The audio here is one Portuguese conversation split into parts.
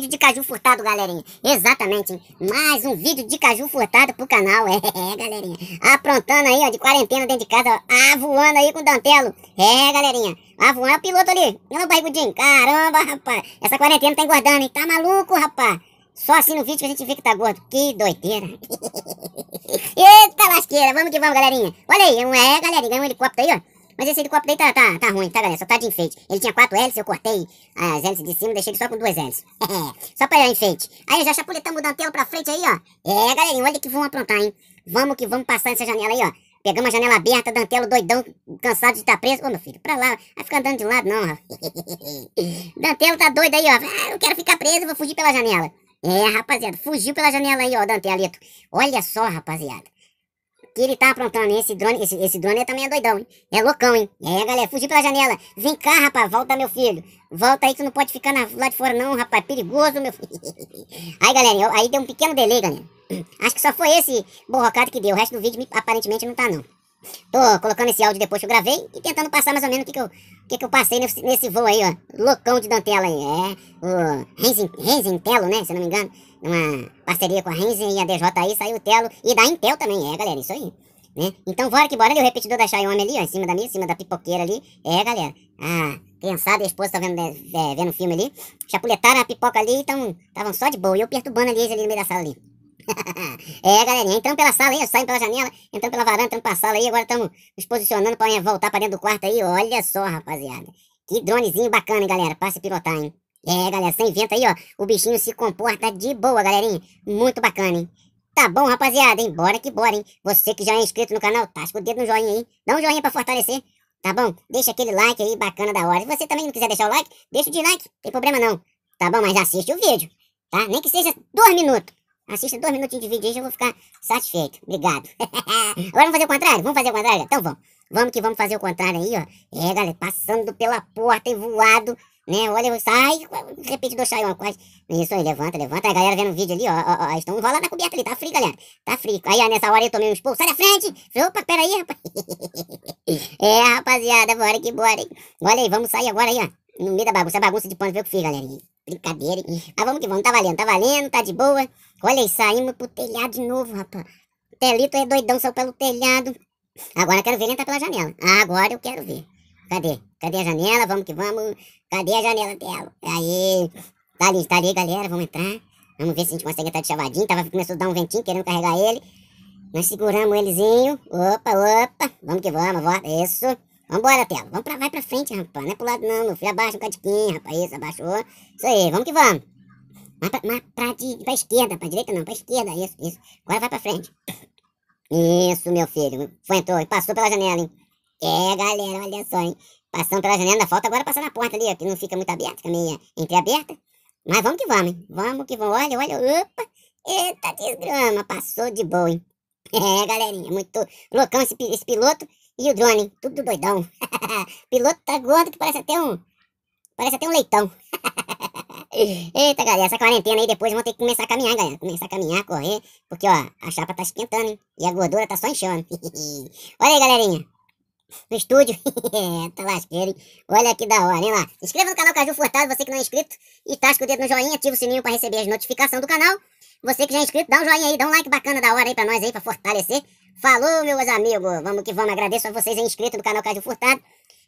vídeo de caju furtado, galerinha. Exatamente, hein? Mais um vídeo de caju furtado pro canal. É, galerinha. Aprontando aí, ó, de quarentena dentro de casa. Ó. Ah, voando aí com o Dantelo. É, galerinha. Ah, voando é o piloto ali. meu o barrigudinho. Caramba, rapaz. Essa quarentena tá engordando, hein? Tá maluco, rapaz. Só assim no vídeo que a gente vê que tá gordo. Que doideira. Eita lasqueira. Vamos que vamos, galerinha. Olha aí. É, galerinha. Ganhou um helicóptero aí, ó. Mas esse aí do copo daí tá, tá, tá ruim, tá, galera? Só tá de enfeite. Ele tinha quatro hélices, eu cortei as hélices de cima, deixei ele só com duas hélices. só pra enfeite. Aí, já chapuletamos o dantelo pra frente aí, ó. É, galerinha, olha que vamos aprontar, hein? Vamos que vamos passar nessa janela aí, ó. Pegamos a janela aberta, Dantelo doidão, cansado de estar tá preso. Ô, meu filho, pra lá, vai ficar andando de lado, não, ó. Dantelo tá doido aí, ó. Ah, eu quero ficar preso, vou fugir pela janela. É, rapaziada, fugiu pela janela aí, ó, Dantelito. Olha só, rapaziada que ele tá aprontando, hein? Esse drone, esse, esse drone também é doidão, hein? É loucão, hein? E aí, galera, fugir pela janela. Vem cá, rapaz, volta, meu filho. Volta aí tu não pode ficar na, lá de fora, não, rapaz. Perigoso, meu filho. aí, galera, eu, aí deu um pequeno delay, galera. Acho que só foi esse borrocado que deu. O resto do vídeo, aparentemente, não tá, não. Tô colocando esse áudio depois que eu gravei e tentando passar mais ou menos o que, que, eu, que, que eu passei nesse, nesse voo aí, ó. Loucão de Dantela aí. É, o Renzen, Renzen né? Se não me engano. Numa parceria com a Renzen e a DJ aí, saiu o Telo. E da Intel também, é, galera, isso aí. Né? Então, bora que bora ali, o repetidor da Xiaomi ali, ó, em cima da minha, em cima da pipoqueira ali. É, galera. Ah, criançada e a esposa tá vendo, é, vendo filme ali. Chapuletaram a pipoca ali, então, estavam só de boa. E eu perturbando ali, eles ali no meio da sala ali é, galerinha, entramos pela sala aí, saímos pela janela, entramos pela varanda, entramos pra sala aí, agora estamos nos posicionando pra voltar pra dentro do quarto aí. Olha só, rapaziada. Que dronezinho bacana, hein, galera. Passe pilotar, hein. É, galera, sem vento aí, ó. O bichinho se comporta de boa, galerinha. Muito bacana, hein. Tá bom, rapaziada, hein? Bora que bora, hein? Você que já é inscrito no canal, tasca o dedo no joinha aí. Dá um joinha pra fortalecer, tá bom? Deixa aquele like aí, bacana da hora. Se você também não quiser deixar o like, deixa o dislike, tem problema não. Tá bom? Mas assiste o vídeo, tá? Nem que seja dois minutos. Assista dois minutinhos de vídeo aí, já vou ficar satisfeito. Obrigado. Agora vamos fazer o contrário? Vamos fazer o contrário? Então vamos. Vamos que vamos fazer o contrário aí, ó. É, galera, passando pela porta e voado, né? Olha, sai, repetidor sai uma quase. Isso aí, levanta, levanta. A galera vendo o vídeo ali, ó, ó, ó. Estão na coberta ali, tá frio, galera. Tá frio. Aí, ó, nessa hora eu tomei um expulso. Sai da frente! Falei, opa, aí, rapaz. é, rapaziada, bora que bora. Olha aí, vamos sair agora aí, ó. No meio da bagunça. bagunça de pano, vê o que fica, galera. Brincadeira, hein? Ah, vamos que vamos. Tá valendo, tá valendo, tá de boa. Olha aí, saímos pro telhado de novo, rapaz. O Telito é doidão, saiu pelo telhado. Agora eu quero ver ele entrar pela janela. Ah, agora eu quero ver. Cadê? Cadê a janela? Vamos que vamos. Cadê a janela dela? Aí. Tá ali, tá ali, galera. Vamos entrar. Vamos ver se a gente consegue entrar de chavadinho. Tava, começou a dar um ventinho querendo carregar ele. Nós seguramos elezinho. Opa, opa. Vamos que vamos, volta. Isso. Vambora, Telo. Vamos pra, vai pra frente, rapaz. Não é pro lado não, meu filho. Abaixa um cadiquinho, rapaz. Isso, abaixou. Isso aí, vamos que vamos. Mas pra, mas pra, pra esquerda, pra direita não, pra esquerda. Isso, isso. Agora vai pra frente. Isso, meu filho. Foi, entrou. Passou pela janela, hein. É, galera, olha só, hein. Passando pela janela, falta agora passar na porta ali, ó. Que não fica muito aberta, fica meio entreaberta. Mas vamos que vamos, hein. Vamos que vamos. Olha, olha. Opa. Eita, desgrama. Passou de boa, hein. É, galerinha, muito loucão esse, esse piloto e o drone, tudo doidão. piloto tá gordo que parece até um. Parece até um leitão. Eita, galera, essa quarentena aí depois vão ter que começar a caminhar, galera. Começar a caminhar, correr, porque ó, a chapa tá esquentando, hein? E a gordura tá só enchendo. Olha aí, galerinha. No estúdio. tá lasqueiro, hein? Olha que da hora, hein lá. Se inscreva no canal Caju Furtado, você que não é inscrito. E tasca o dedo no joinha, ativa o sininho para receber as notificações do canal. Você que já é inscrito, dá um joinha aí, dá um like bacana da hora aí pra nós aí, pra fortalecer. Falou, meus amigos. Vamos que vamos. Agradeço a vocês aí inscritos do canal Cádio Furtado.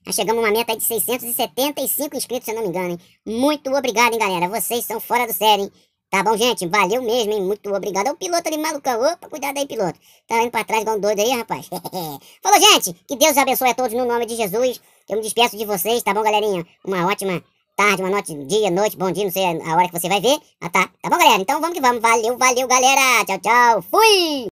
Já chegamos a uma meta aí de 675 inscritos, se eu não me engano, hein? Muito obrigado, hein, galera. Vocês são fora do sério, hein? Tá bom, gente? Valeu mesmo, hein? Muito obrigado. É o piloto ali, malucão. Opa, cuidado aí, piloto. Tá indo pra trás igual um doido aí, rapaz. Falou, gente. Que Deus abençoe a todos no nome de Jesus. Eu me despeço de vocês, tá bom, galerinha? Uma ótima tarde, uma noite, dia, noite, bom dia, não sei a hora que você vai ver. Ah, tá. Tá bom, galera? Então vamos que vamos. Valeu, valeu, galera. Tchau, tchau. Fui!